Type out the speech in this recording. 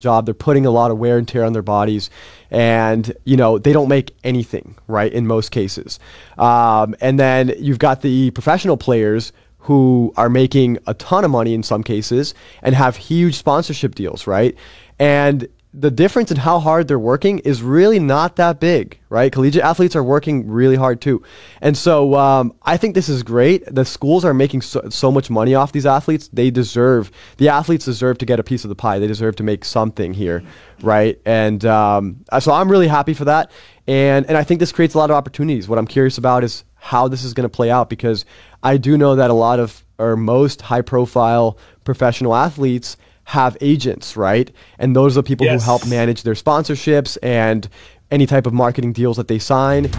job. They're putting a lot of wear and tear on their bodies, and you know they don't make anything right in most cases. Um, and then you've got the professional players who are making a ton of money in some cases and have huge sponsorship deals, right? And the difference in how hard they're working is really not that big, right? Collegiate athletes are working really hard too. And so um, I think this is great. The schools are making so, so, much money off these athletes. They deserve, the athletes deserve to get a piece of the pie. They deserve to make something here, right? And um, uh, so I'm really happy for that. And, and I think this creates a lot of opportunities. What I'm curious about is how this is going to play out because I do know that a lot of, or most high profile professional athletes have agents, right? And those are the people yes. who help manage their sponsorships and any type of marketing deals that they sign.